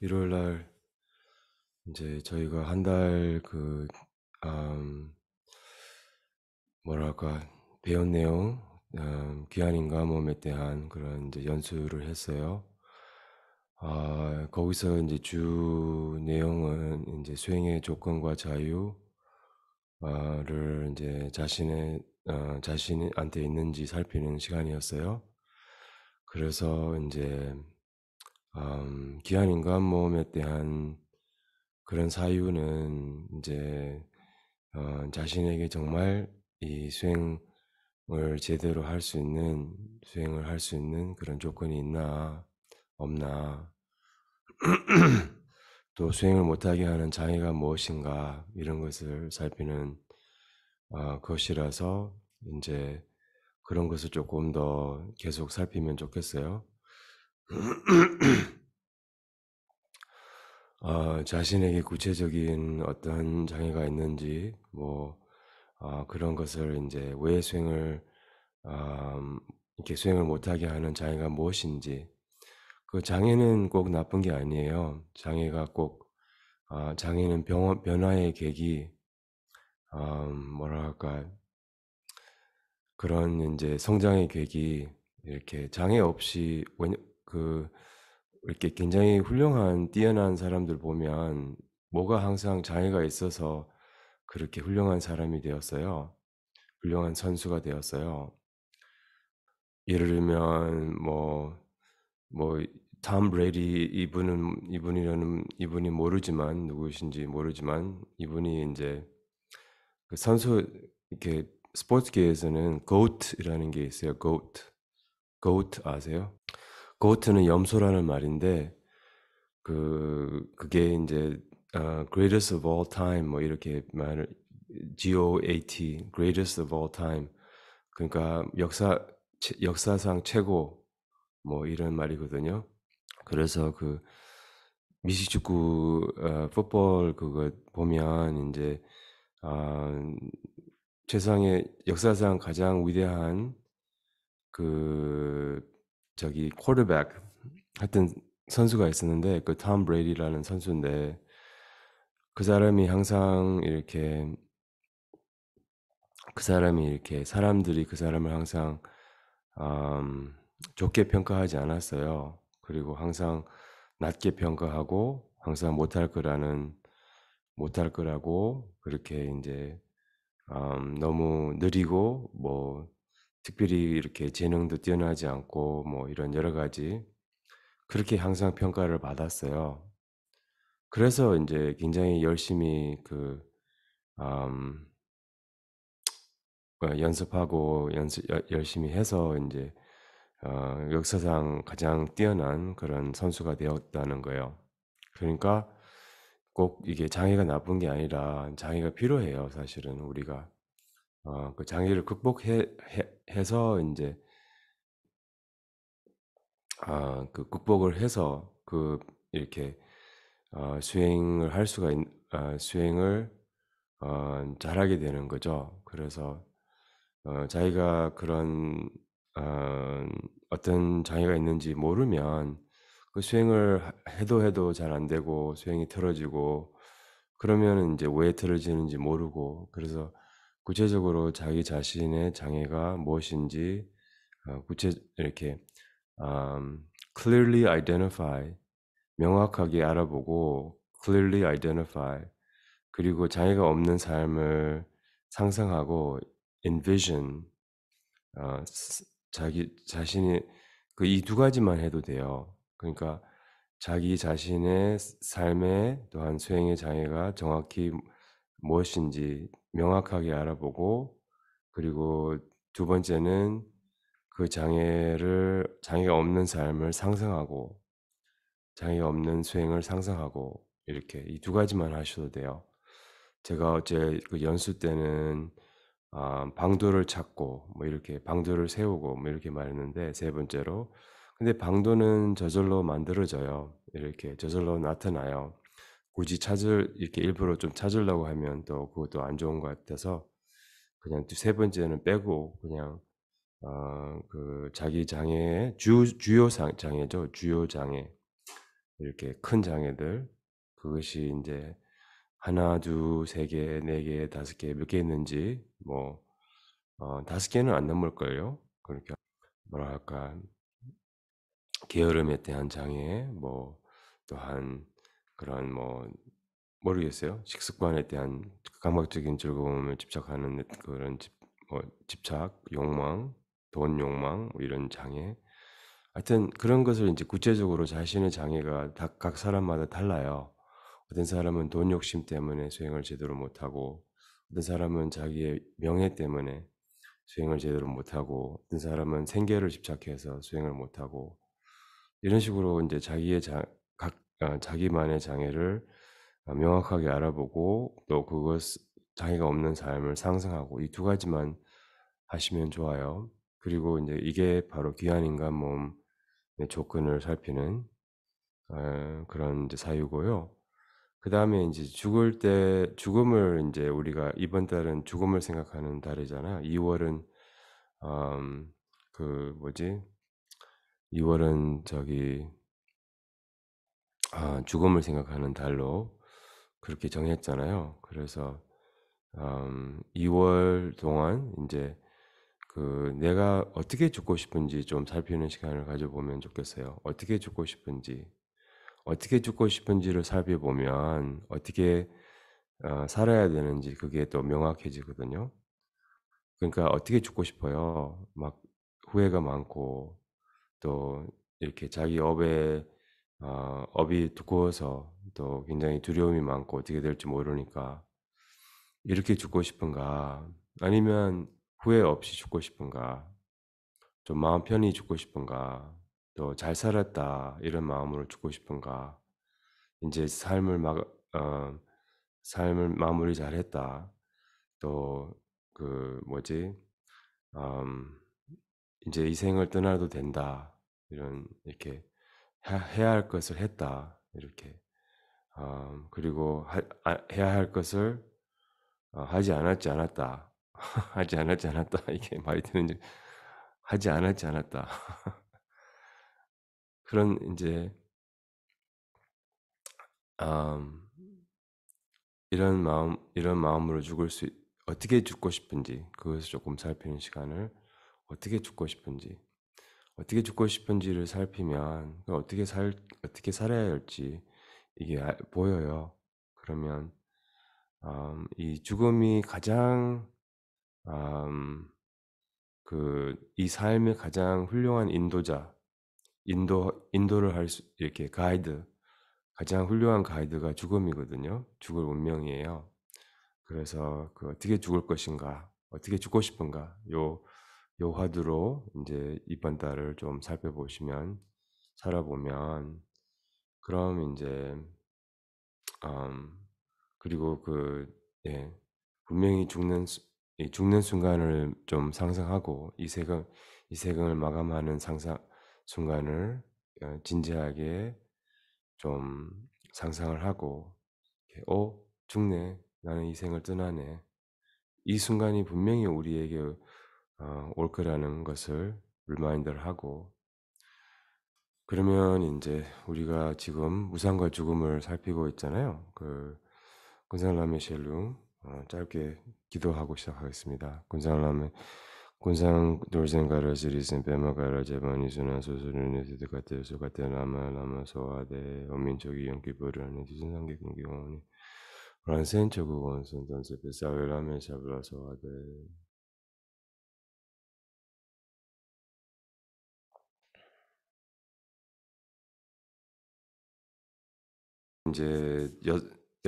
일요일 날 이제 저희가 한 달그 음, 뭐랄까 배운 내용 음, 귀한 인간 몸에 대한 그런 이제 연수를 했어요. 아, 거기서 이제 주 내용은 이제 수행의 조건과 자유를 아, 이제 자신의 어, 자신한테 있는지 살피는 시간이었어요. 그래서 이제 음, 귀한 인간 모험에 대한 그런 사유는 이제 어, 자신에게 정말 이 수행을 제대로 할 수 있는 수행을 할 수 있는 그런 조건이 있나 없나 또 수행을 못하게 하는 장애가 무엇인가 이런 것을 살피는 어, 것이라서 이제 그런 것을 조금 더 계속 살피면 좋겠어요. 어, 자신에게 구체적인 어떤 장애가 있는지 뭐 어, 그런 것을 이제 왜 수행을 어, 이렇게 수행을 못하게 하는 장애가 무엇인지 그 장애는 꼭 나쁜 게 아니에요. 장애가 꼭 어, 장애는 병, 변화의 계기 어, 뭐라 할까 그런 이제 성장의 계기 이렇게 장애 없이 그 이렇게 굉장히 훌륭한 뛰어난 사람들 보면 뭐가 항상 장애가 있어서 그렇게 훌륭한 사람이 되었어요. 훌륭한 선수가 되었어요. 예를 들면 뭐뭐탐 브레디 이분은 이분이라는 이분이 모르지만 누구신지 모르지만 이분이 이제 그 선수 이렇게 스포츠계에서는 goat이라는 게 있어요. goat. goat 아세요? 고트는 염소라는 말인데 그 그게 이제 어, greatest of all time 뭐 이렇게 말을 GOAT greatest of all time 그러니까 역사 체, 역사상 최고 뭐 이런 말이거든요. 그래서 그 미식축구 어, 아, 풋볼 그거 보면 이제 아 어, 세상의 역사상 가장 위대한 그 저기 쿼터백 하여튼 선수가 있었는데 그 톰 브레이디라는 선수인데 그 사람이 항상 이렇게 그 사람이 이렇게 사람들이 그 사람을 항상 음, 좋게 평가하지 않았어요. 그리고 항상 낮게 평가하고 항상 못할 거라는 못할 거라고 그렇게 이제 음, 너무 느리고 뭐 특별히 이렇게 재능도 뛰어나지 않고 뭐 이런 여러 가지 그렇게 항상 평가를 받았어요. 그래서 인제 굉장히 열심히 그암어 음, 연습하고 연습 여 열심히 해서 인제 어 역사상 가장 뛰어난 그런 선수가 되었다는 거예요. 그러니까 꼭 이게 장애가 나쁜 게 아니라 장애가 필요해요 사실은 우리가. 어, 그 장애를 극복해서 이제 아, 그 극복을 해서 그 이렇게 어, 수행을 할 수가 있, 어, 수행을 어, 잘하게 되는 거죠. 그래서 어, 자기가 그런 어, 어떤 장애가 있는지 모르면 그 수행을 해도 해도 잘 안 되고 수행이 틀어지고 그러면 이제 왜 틀어지는지 모르고 그래서 구체적으로 자기 자신의 장애가 무엇인지 어, 구체 이렇게 um, clearly identify 명확하게 알아보고 clearly identify 그리고 장애가 없는 삶을 상상하고 envision 어, 자기 자신이 그 이 두 가지만 해도 돼요. 그러니까 자기 자신의 삶에 또한 수행의 장애가 정확히 무엇인지 명확하게 알아보고 그리고 두 번째는 그 장애를 장애가 없는 삶을 상상하고 장애 없는 수행을 상상하고 이렇게 이 두 가지만 하셔도 돼요. 제가 어제 그 연수 때는 아, 방도를 찾고 뭐 이렇게 방도를 세우고 뭐 이렇게 말했는데 세 번째로 근데 방도는 저절로 만들어져요. 이렇게 저절로 나타나요. 굳이 찾을 이렇게 일부러 좀 찾으려고 하면 또 그것도 안 좋은 것 같아서 그냥 세 번째는 빼고 그냥 어, 그 자기 장애주 주요 장애죠 주요 장애 이렇게 큰 장애들 그것이 이제 하나 두 세 개 네개 네 다섯 개 몇 개 있는지 뭐 어, 다섯 개는 안 넘을 거예요 그렇게 뭐랄까 게으름에 대한 장애 뭐 또한 그런 뭐 모르겠어요. 식습관에 대한 감각적인 즐거움을 집착하는 그런 집, 뭐 집착, 욕망, 돈 욕망 뭐 이런 장애. 하여튼 그런 것을 이제 구체적으로 자신의 장애가 다, 각 사람마다 달라요. 어떤 사람은 돈 욕심 때문에 수행을 제대로 못하고 어떤 사람은 자기의 명예 때문에 수행을 제대로 못하고 어떤 사람은 생계를 집착해서 수행을 못하고 이런 식으로 이제 자기의 자, 그러니까 자기만의 장애를 아, 명확하게 알아보고 또 그것 장애가 없는 삶을 상상하고이 두 가지만 하시면 좋아요. 그리고 이제 이게 바로 귀한 인간 몸의 조건을 살피는 아, 그런 이제 사유고요. 그 다음에 이제 죽을 때 죽음을 이제 우리가 이번 달은 죽음을 생각하는 달이잖아. 2월은 음, 그 뭐지? 2월은 저기 아, 죽음을 생각하는 달로 그렇게 정했잖아요. 그래서 음, 2월 동안 이제 그 내가 어떻게 죽고 싶은지 좀 살피는 시간을 가져보면 좋겠어요. 어떻게 죽고 싶은지 어떻게 죽고 싶은지를 살펴보면 어떻게 어, 살아야 되는지 그게 또 명확해지거든요. 그러니까 어떻게 죽고 싶어요? 막 후회가 많고 또 이렇게 자기 업에 어 업이 두꺼워서 또 굉장히 두려움이 많고 어떻게 될지 모르니까 이렇게 죽고 싶은가? 아니면 후회 없이 죽고 싶은가? 좀 마음 편히 죽고 싶은가? 또 잘 살았다 이런 마음으로 죽고 싶은가? 이제 삶을 막 어, 삶을 마무리 잘했다. 또 그 뭐지? 음, 이제 이 생을 떠나도 된다. 이런 이렇게 해야 할 것을 했다 이렇게 어, 그리고 하, 아, 해야 할 것을 어, 하지 않았지 않았다 하지 않았지 않았다 이게 말이 되는지 하지 않았지 않았다 그런 이제 음, 이런 마음 이런 마음으로 죽을 수 어떻게 죽고 싶은지 그것을 조금 살피는 시간을 어떻게 죽고 싶은지 어떻게 죽고 싶은지를 살피면 어떻게 살 어떻게 살아야 할지 이게 아- 보여요. 그러면 음, 이 죽음이 가장 음, 그이 삶의 가장 훌륭한 인도자, 인도 인도를 할수 이렇게 가이드, 가장 훌륭한 가이드가 죽음이거든요. 죽을 운명이에요. 그래서 그 어떻게 죽을 것인가, 어떻게 죽고 싶은가, 요 요하드로 이제 이번 달을 좀 살펴보시면 살아보면 그럼 이제 음, 그리고 그 예, 분명히 죽는 죽는 순간을 좀 상상하고 이 세금 이 세금을 마감하는 상상 순간을 어, 진지하게 좀 상상을 하고 어 죽네 나는 이 생을 떠나네 이 순간이 분명히 우리에게 어, 올 거라는 것을 리마인드를 하고 그러면 이제 우리가 지금 우상과 죽음을 살피고 있잖아요. 그군상라메 셸룸 어, 짧게 기도하고 시작하겠습니다. 군상람의 군상 돌생가르스리슨빼마가르제반이수는 소수르네 스드가테수 가테나마 라마소아데 어민족이 연기부를 하는 디진상계군기원이 란센 저구 원선 던세베 사회라메 샤블라소아데 이제 여,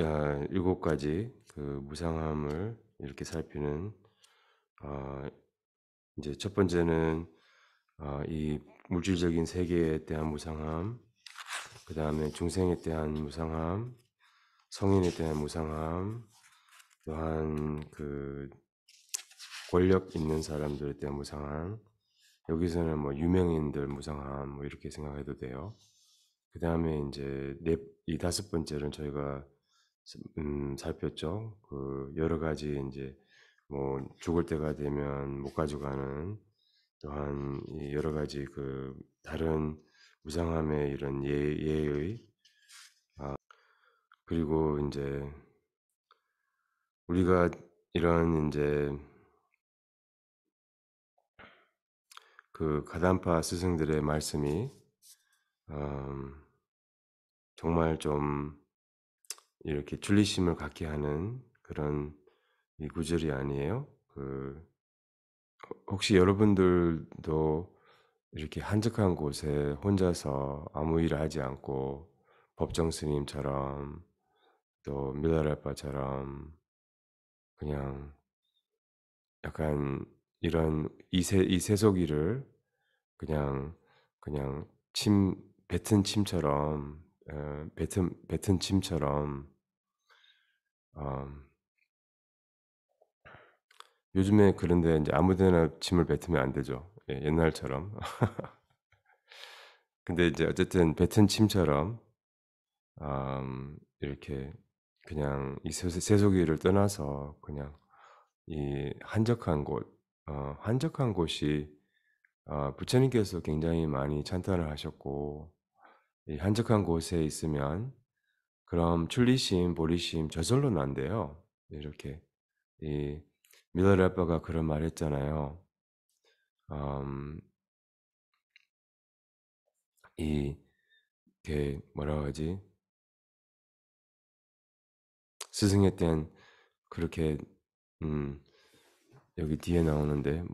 아, 일곱 가지 그 무상함을 이렇게 살피는 아, 이제 첫 번째는 아, 이 물질적인 세계에 대한 무상함, 그 다음에 중생에 대한 무상함, 성인에 대한 무상함, 또한 그 권력 있는 사람들에 대한 무상함, 여기서는 뭐 유명인들 무상함 뭐 이렇게 생각해도 돼요. 그 다음에 이제 네, 이 다섯 번째는 저희가 음, 살폈죠. 그 여러 가지 이제 뭐 죽을 때가 되면 못 가져가는 또한 여러 가지 그 다른 무상함의 이런 예, 예의 아, 그리고 이제 우리가 이런 이제 그 가단파 스승들의 말씀이 음, 정말 좀 이렇게 줄리심을 갖게 하는 그런 이 구절이 아니에요. 그 혹시 여러분들도 이렇게 한적한 곳에 혼자서 아무 일을 하지 않고 법정 스님처럼 또 밀라랄빠처럼 그냥 약간 이런 이세 이세속이를 그냥 그냥 침 뱉은 침처럼 뱉은 어, 뱉은 침처럼 어, 요즘에 그런데 이제 아무데나 침을 뱉으면 안 되죠. 예, 옛날처럼. 근데 이제 어쨌든 뱉은 침처럼 음, 이렇게 그냥 이 세속이를 떠나서 그냥 이 한적한 곳, 어, 한적한 곳이 어, 부처님께서 굉장히 많이 찬탄을 하셨고 한적한 곳에 있으면 그럼 출리심, 보리심 저절로 난대요. 이렇게 이 밀러리 아빠가 그런 말 했잖아요. 음, 이, 이 뭐라고 하지? 스승에 대한 그렇게 음, 여기 뒤에 나오는데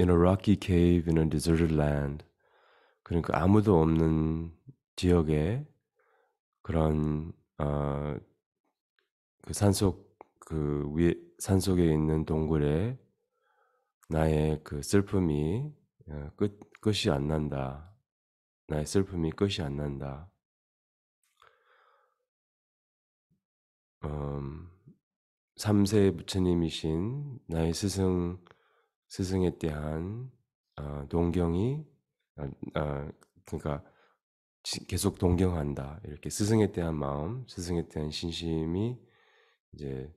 In a rocky cave in a deserted land 그러니까 아무도 없는 지역에 그런 어, 그 산속 그 위에 산속에 있는 동굴에 나의 그 슬픔이 어, 끝 끝이 안 난다. 나의 슬픔이 끝이 안 난다. 음, 3세 부처님이신 나의 스승 스승에 대한 어, 동경이 아, 아, 그러니까 계속 동경한다 이렇게 스승에 대한 마음, 스승에 대한 신심이 이제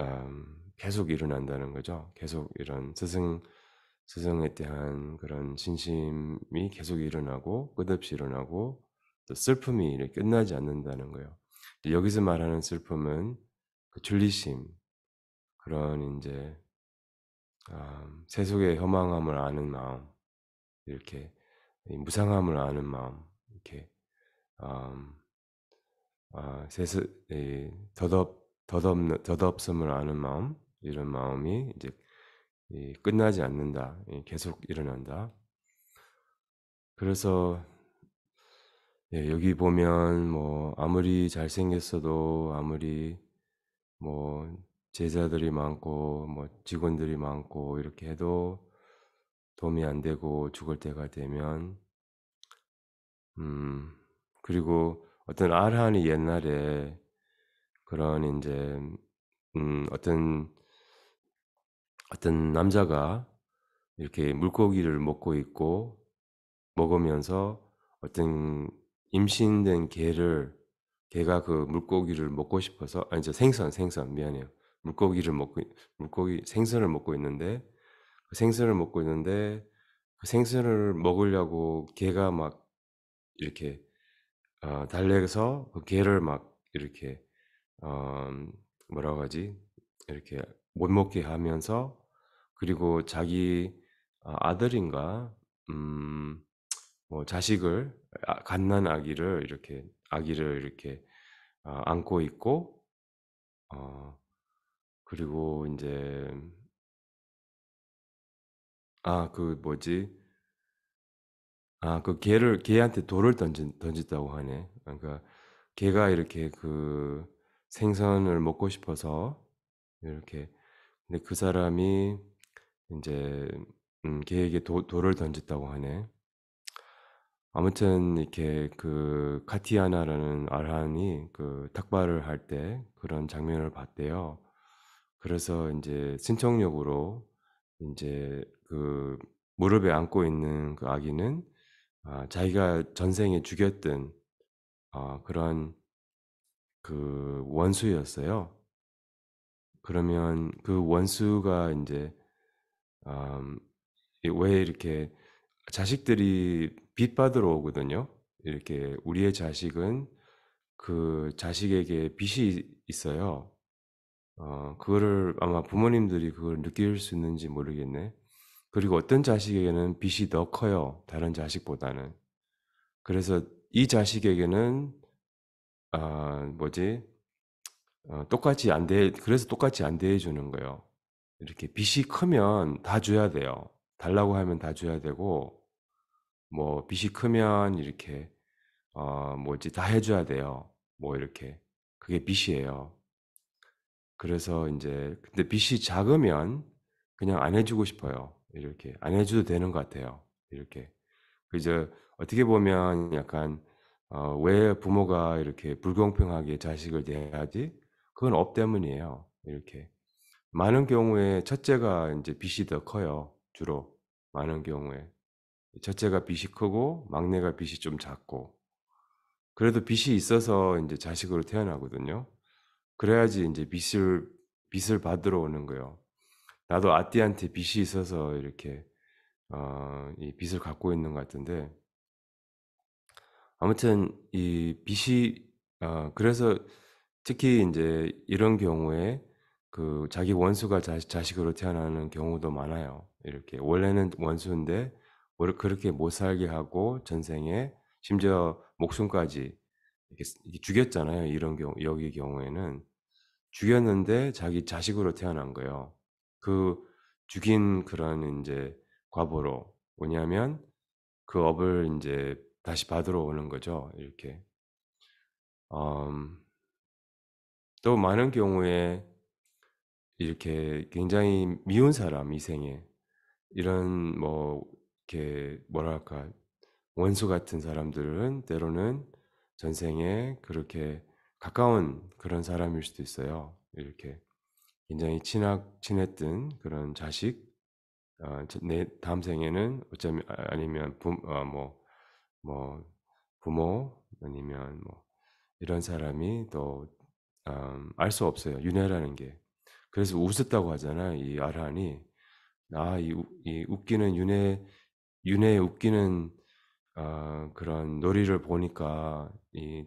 음, 계속 일어난다는 거죠. 계속 이런 스승 스승에 대한 그런 신심이 계속 일어나고 끝없이 일어나고 또 슬픔이 이렇게 끝나지 않는다는 거예요. 여기서 말하는 슬픔은 그 진리심 그런 이제 아, 음, 세속의 허망함을 아는 마음 이렇게 무상함을 아는 마음, 이렇게 음, 아, 세스, 이, 더덥 더덥 더덥섬을 아는 마음 이런 마음이 이제 이, 끝나지 않는다, 이, 계속 일어난다. 그래서 예, 여기 보면 뭐 아무리 잘생겼어도 아무리 뭐 제자들이 많고 뭐 직원들이 많고 이렇게 해도 도움이 안 되고 죽을 때가 되면 음 그리고 어떤 아라한이 옛날에 그런 이제 음 어떤 어떤 남자가 이렇게 물고기를 먹고 있고 먹으면서 어떤 임신된 개를 개가 그 물고기를 먹고 싶어서 아니 저 생선 생선 미안해요 물고기를 먹고 물고기 생선을 먹고 있는데 그 생선을 먹고 있는데 그 생선을 먹으려고 개가 막 이렇게 어달래서그 개를 막 이렇게 어 뭐라고 하지? 이렇게 못 먹게 하면서 그리고 자기 어, 아들인가 음뭐 자식을 아, 갓난 아기를 이렇게 아기를 이렇게 어, 안고 있고 어 그리고 이제 아, 그 뭐지? 아, 그 개를 개한테 돌을 던진 던졌다고 하네. 아, 그러니까 개가 이렇게 그 생선을 먹고 싶어서 이렇게 근데 그 사람이 이제 음, 개에게 도, 돌을 던졌다고 하네. 아무튼 이렇게 그 카티아나라는 아란이 그 탁발을 할 때 그런 장면을 봤대요. 그래서 이제 신청력으로 이제 그 무릎에 안고 있는 그 아기는 아, 자기가 전생에 죽였던 아, 그런 그 원수였어요. 그러면 그 원수가 이제 음, 왜 이렇게 자식들이 빚받으러 오거든요. 이렇게 우리의 자식은 그 자식에게 빚이 있어요. 어, 그거를 아마 부모님들이 그걸 느낄 수 있는지 모르겠네. 그리고 어떤 자식에게는 빚이 더 커요. 다른 자식보다는. 그래서 이 자식에게는 아, 뭐지? 어, 똑같이 안 돼. 그래서 똑같이 안 대해 주는 거예요. 이렇게 빚이 크면 다 줘야 돼요. 달라고 하면 다 줘야 되고 뭐 빚이 크면 이렇게 어, 뭐지? 다해 줘야 돼요. 뭐 이렇게. 그게 빚이에요. 그래서 이제 근데 빚이 작으면 그냥 안 해주고 싶어요. 이렇게 안 해줘도 되는 것 같아요. 이렇게 그저 어떻게 보면 약간 어, 왜 부모가 이렇게 불공평하게 자식을 대하지? 그건 업 때문이에요. 이렇게 많은 경우에 첫째가 이제 빚이 더 커요. 주로 많은 경우에 첫째가 빚이 크고 막내가 빚이 좀 작고 그래도 빚이 있어서 이제 자식으로 태어나거든요. 그래야지 이제 빚을 빚을 받으러 오는 거예요. 나도 아띠한테 빚이 있어서 이렇게 어, 이 빚을 갖고 있는 것 같은데 아무튼 이 빚이 어, 그래서 특히 이제 이런 경우에 그 자기 원수가 자, 자식으로 태어나는 경우도 많아요. 이렇게 원래는 원수인데 그렇게 못 살게 하고 전생에 심지어 목숨까지 이렇게 죽였잖아요. 이런 경우 여기 경우에는 죽였는데 자기 자식으로 태어난 거예요. 그 죽인 그런 인제 과보로 뭐냐면 그 업을 인제 다시 받으러 오는 거죠 이렇게. 엄또 음. 많은 경우에 이렇게 굉장히 미운 사람, 이 생에 이런 뭐 이렇게 뭐랄까 원수 같은 사람들은 때로는 전생에 그렇게 가까운 그런 사람일 수도 있어요 이렇게. 굉장히 친학 친했던 그런 자식 어, 내 다음 생에는 어쩌면 아, 아니면 부뭐 어, 뭐, 뭐 부모 아니면 뭐 이런 사람이 또 알수 음, 없어요 윤회라는 게 그래서 웃었다고 하잖아 이 아란이 아이 이 웃기는 윤회 윤회 웃기는 어, 그런 놀이를 보니까 이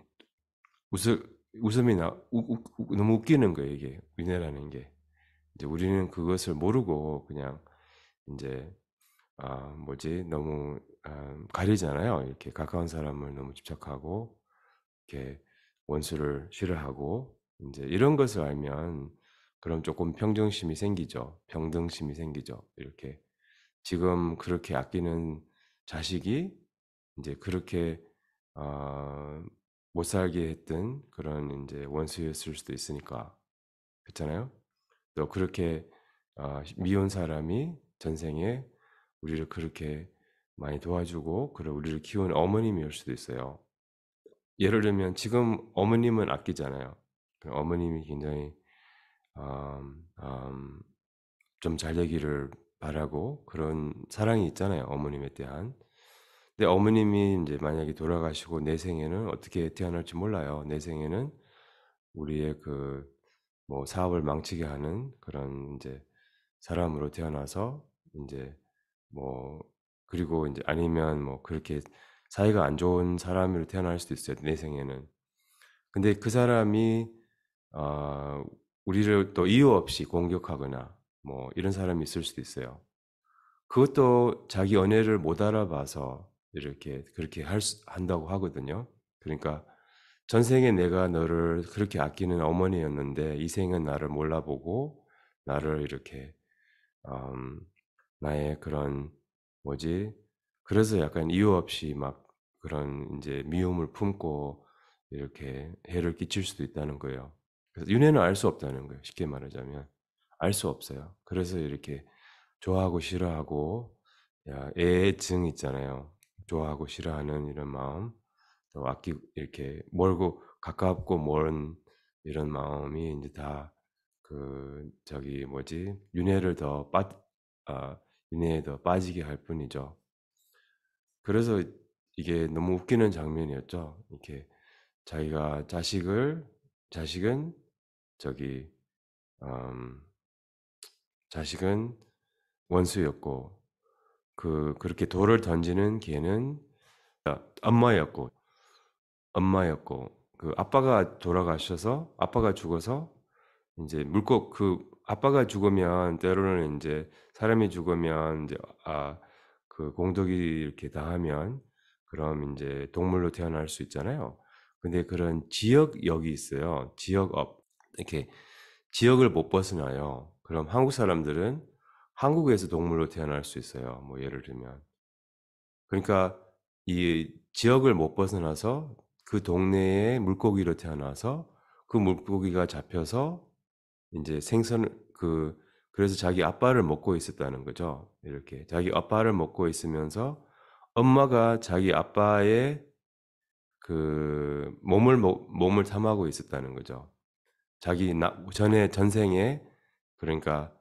웃을 웃음이 나, 우, 우, 너무 웃기는 거예요, 이게. 윤회라는 게. 이제 우리는 그것을 모르고 그냥 이제 아 뭐지 너무 아, 가리잖아요. 이렇게 가까운 사람을 너무 집착하고 이렇게 원수를 싫어하고 이제 이런 것을 알면 그럼 조금 평정심이 생기죠. 평등심이 생기죠. 이렇게 지금 그렇게 아끼는 자식이 이제 그렇게 어, 못 살게 했던 그런 이제 원수였을 수도 있으니까 그렇잖아요. 또 그렇게 아, 미운 사람이 전생에 우리를 그렇게 많이 도와주고 그리고 우리를 키운 어머님이올 수도 있어요. 예를 들면 지금 어머님은 아끼잖아요. 그 어머님이 굉장히 음, 음, 좀잘 되기를 바라고 그런 사랑이 있잖아요. 어머님에 대한. 근데 어머님이 이제 만약에 돌아가시고 내 생에는 어떻게 태어날지 몰라요. 내 생에는 우리의 그뭐 사업을 망치게 하는 그런 이제 사람으로 태어나서 이제 뭐 그리고 이제 아니면 뭐 그렇게 사이가 안 좋은 사람으로 태어날 수도 있어요 내 생에는 근데 그 사람이 어, 우리를 또 이유 없이 공격하거나 뭐 이런 사람이 있을 수도 있어요 그것도 자기 연애를 못 알아봐서 이렇게 그렇게 할 수, 한다고 하거든요 그러니까 전생에 내가 너를 그렇게 아끼는 어머니였는데 이 생은 나를 몰라보고 나를 이렇게 음, 나의 그런 뭐지 그래서 약간 이유 없이 막 그런 이제 미움을 품고 이렇게 해를 끼칠 수도 있다는 거예요. 그래서 윤회는 알 수 없다는 거예요. 쉽게 말하자면 알 수 없어요. 그래서 이렇게 좋아하고 싫어하고 애증 있잖아요. 좋아하고 싫어하는 이런 마음 아끼 이렇게 멀고 가깝고 먼 이런 마음이 이제 다 그 저기 뭐지 윤회를 더 빠, 아, 윤회에 더 빠지게 할 뿐이죠. 그래서 이게 너무 웃기는 장면이었죠. 이렇게 자기가 자식을 자식은 저기 음, 자식은 원수였고 그 그렇게 돌을 던지는 개는 아, 엄마였고 엄마였고 그 아빠가 돌아가셔서 아빠가 죽어서 이제 물고 그 아빠가 죽으면 때로는 이제 사람이 죽으면 이제아 그 공덕이 이렇게 다하면 그럼 이제 동물로 태어날 수 있잖아요. 근데 그런 지역역이 있어요. 지역업. 이렇게 지역을 못 벗어나요. 그럼 한국 사람들은 한국에서 동물로 태어날 수 있어요. 뭐 예를 들면. 그러니까 이 지역을 못 벗어나서 그 동네에 물고기로 태어나서 그 물고기가 잡혀서 이제 생선을 그 그래서 자기 아빠를 먹고 있었다는 거죠. 이렇게 자기 아빠를 먹고 있으면서 엄마가 자기 아빠의 그 몸을 몸을 탐하고 있었다는 거죠. 자기 나 전에 전생에 그러니까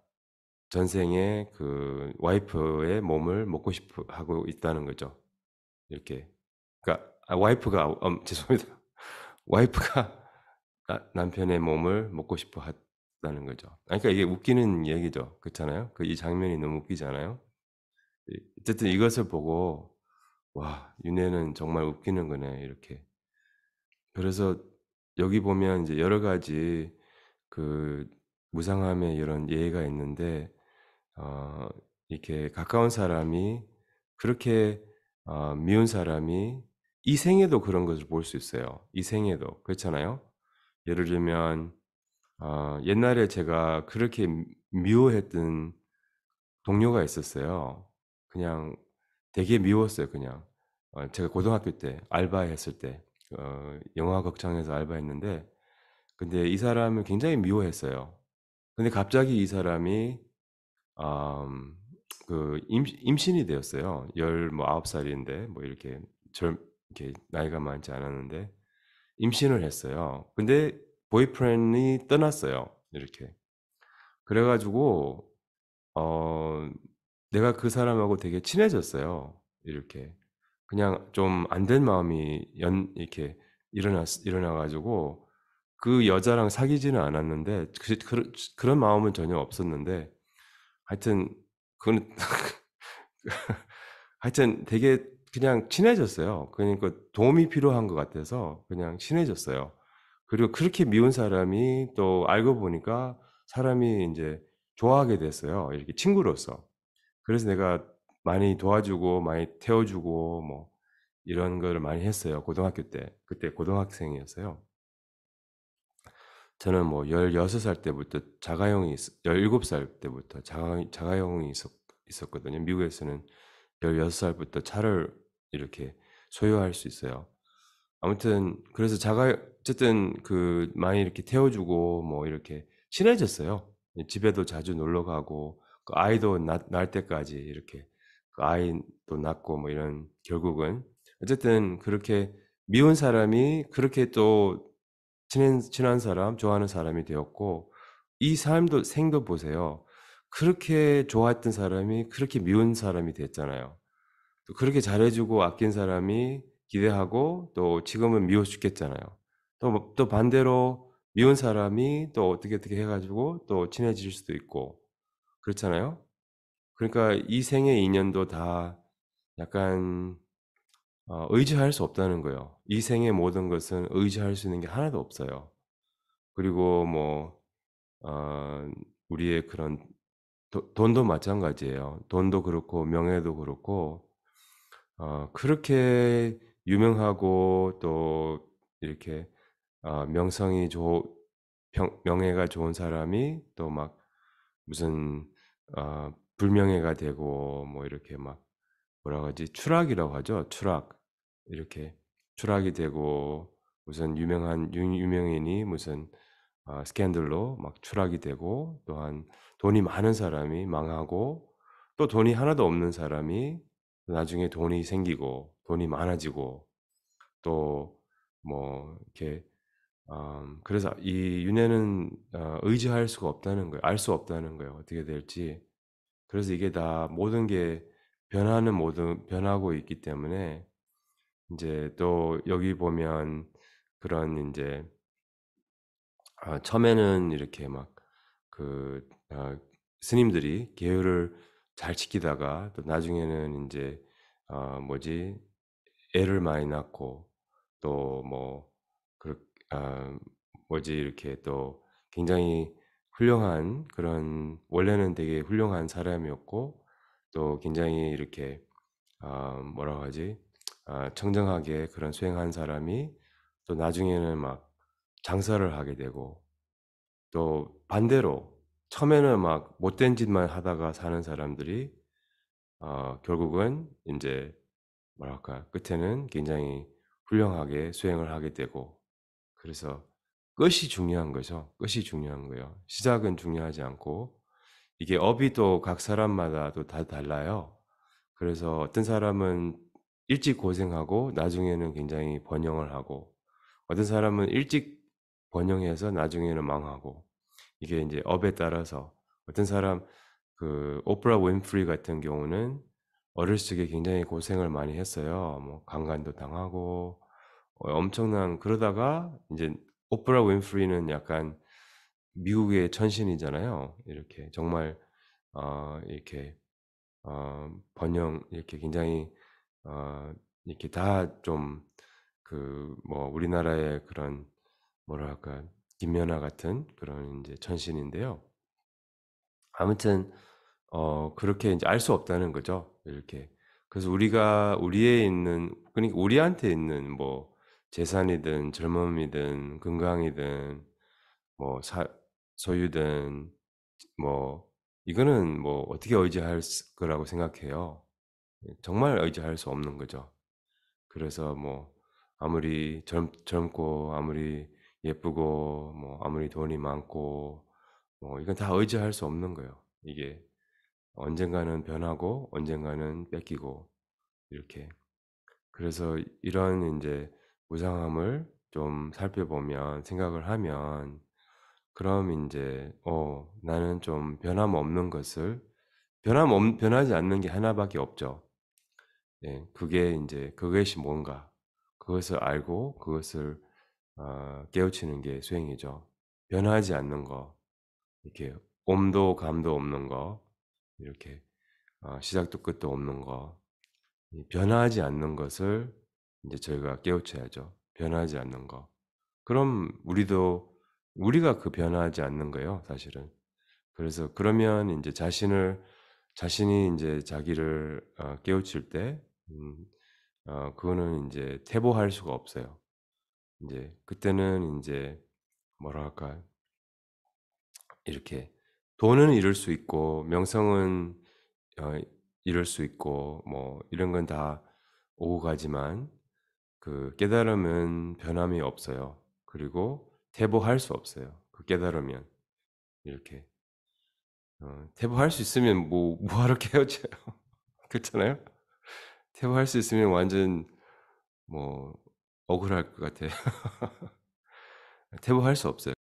전생에 그 와이프의 몸을 먹고 싶어 하고 있다는 거죠. 이렇게. 그러니까 아, 와이프가 음, 죄송합니다. 와이프가 나, 남편의 몸을 먹고 싶어 했다는 거죠. 그러니까 이게 웃기는 얘기죠. 그렇잖아요. 그 이 장면이 너무 웃기잖아요. 어쨌든 이것을 보고 와윤혜는 정말 웃기는 거네 이렇게. 그래서 여기 보면 이제 여러 가지 그 무상함의 이런 예가 있는데 어, 이렇게 가까운 사람이 그렇게 어, 미운 사람이 이 생에도 그런 것을 볼 수 있어요. 이 생에도 그렇잖아요. 예를 들면 어, 옛날에 제가 그렇게 미워했던 동료가 있었어요. 그냥 되게 미웠어요. 그냥 어, 제가 고등학교 때 알바했을 때 어, 영화 극장에서 알바했는데 근데 이 사람을 굉장히 미워했어요. 근데 갑자기 이 사람이 음, 그 임, 임신이 되었어요. 열뭐 아홉 살인데 뭐 이렇게 젊 이렇게 나이가 많지 않았는데 임신을 했어요. 근데 보이프렌이 떠났어요. 이렇게. 그래가지고 어 내가 그 사람하고 되게 친해졌어요. 이렇게 그냥 좀 안 된 마음이 연 이렇게 일어나 일어나가지고 그 여자랑 사귀지는 않았는데 그, 그, 그런 마음은 전혀 없었는데 하여튼 그건 하여튼 되게 그냥 친해졌어요. 그러니까 도움이 필요한 것 같아서 그냥 친해졌어요. 그리고 그렇게 미운 사람이 또 알고 보니까 사람이 이제 좋아하게 됐어요. 이렇게 친구로서. 그래서 내가 많이 도와주고 많이 태워주고 뭐 이런 걸 많이 했어요. 고등학교 때. 그때 고등학생이었어요. 저는 뭐 16살 때부터 자가용이, 17살 때부터 자가, 자가용이 있었, 있었거든요. 미국에서는 16살부터 차를 이렇게 소유할 수 있어요. 아무튼 그래서 자가 어쨌든 그 많이 이렇게 태워주고 뭐 이렇게 친해졌어요. 집에도 자주 놀러 가고 그 아이도 나, 낳을 때까지 이렇게 그 아이도 낳고 뭐 이런 결국은 어쨌든 그렇게 미운 사람이 그렇게 또 친한, 친한 사람, 좋아하는 사람이 되었고 이 삶도 생도 보세요. 그렇게 좋아했던 사람이 그렇게 미운 사람이 됐잖아요. 또 그렇게 잘해주고 아낀 사람이 기대하고 또 지금은 미워 죽겠잖아요. 또, 뭐, 또 반대로 미운 사람이 또 어떻게 어떻게 해가지고 또 친해질 수도 있고 그렇잖아요. 그러니까 이 생의 인연도 다 약간 어, 의지할 수 없다는 거예요. 이 생의 모든 것은 의지할 수 있는 게 하나도 없어요. 그리고 뭐 어, 우리의 그런 도, 돈도 마찬가지예요. 돈도 그렇고 명예도 그렇고 어 그렇게 유명하고 또 이렇게 어 명성이 좋병 명예가 좋은 사람이 또 막 무슨 어 불명예가 되고 뭐 이렇게 막 뭐라 그지 추락이라고 하죠. 추락. 이렇게 추락이 되고 무슨 유명한 유, 유명인이 무슨 어, 스캔들로 막 추락이 되고 또한 돈이 많은 사람이 망하고 또 돈이 하나도 없는 사람이 나중에 돈이 생기고 돈이 많아지고 또 뭐 이렇게 음, 그래서 이 윤회는 어, 의지할 수가 없다는 거예요. 알 수 없다는 거예요. 어떻게 될지. 그래서 이게 다 모든 게 변하는 모든 변하고 있기 때문에 이제 또 여기 보면 그런 이제 어, 처음에는 이렇게 막그 어, 스님들이 계율을 잘 지키다가 또 나중에는 인제 어 뭐지 애를 많이 낳고 또 뭐 그렇 아 뭐지 이렇게 또 굉장히 훌륭한 그런 원래는 되게 훌륭한 사람이었고 또 굉장히 이렇게 아 뭐라고 하지? 아 청정하게 그런 수행한 사람이 또 나중에는 막 장사를 하게 되고 또 반대로 처음에는 막 못된 짓만 하다가 사는 사람들이 어, 결국은 이제 뭐랄까 끝에는 굉장히 훌륭하게 수행을 하게 되고 그래서 끝이 중요한 거죠. 끝이 중요한 거예요. 시작은 중요하지 않고 이게 업이 또 각 사람마다 또 다 달라요. 그래서 어떤 사람은 일찍 고생하고 나중에는 굉장히 번영을 하고 어떤 사람은 일찍 번영해서 나중에는 망하고 이게 이제 업에 따라서 어떤 사람 그 오프라 윈프리 같은 경우는 어릴 적에 굉장히 고생을 많이 했어요. 뭐 강간도 당하고 어, 엄청난 그러다가 이제 오프라 윈프리는 약간 미국의 천신이잖아요. 이렇게 정말 어, 이렇게 어, 번영 이렇게 굉장히 어, 이렇게 다 좀 그 뭐 우리나라의 그런 뭐랄까 김연아 같은 그런 이제 전신인데요. 아무튼 어 그렇게 이제 알 수 없다는 거죠. 이렇게 그래서 우리가 우리에 있는 그러니까 우리한테 있는 뭐 재산이든 젊음이든 건강이든 뭐 사, 소유든 뭐 이거는 뭐 어떻게 의지할 거라고 생각해요. 정말 의지할 수 없는 거죠. 그래서 뭐 아무리 젊, 젊고 아무리 예쁘고 뭐 아무리 돈이 많고 뭐 이건 다 의지할 수 없는 거예요. 이게 언젠가는 변하고 언젠가는 뺏기고 이렇게 그래서 이런 이제 무상함을 좀 살펴보면 생각을 하면 그럼 이제 어 나는 좀 변함없는 것을 변함 변하지 않는 게 하나밖에 없죠. 예, 그게 이제 그것이 뭔가 그것을 알고 그것을 어 깨우치는 게 수행이죠. 변하지 않는 거, 이렇게 옴도 감도 없는 거, 이렇게 어 시작도 끝도 없는 거, 변하지 않는 것을 이제 저희가 깨우쳐야죠. 변하지 않는 거. 그럼 우리도 우리가 그 변하지 않는 거예요, 사실은. 그래서 그러면 이제 자신을 자신이 이제 자기를 어, 깨우칠 때, 음, 어, 그거는 이제 태보할 수가 없어요. 인제 그때는 인제 뭐랄까 이렇게 돈은 잃을 수 있고 명성은 어 이룰 수 있고 뭐 이런 건 다 오고 가지만 그 깨달음은 변함이 없어요. 그리고 퇴보할 수 없어요, 그 깨달으면. 이렇게. 어 퇴보할 수 있으면 뭐 뭐하러 깨어져요 그렇잖아요? 퇴보할 수 있으면 완전 뭐 억울할 것 같아요. 태보할 수 없어요.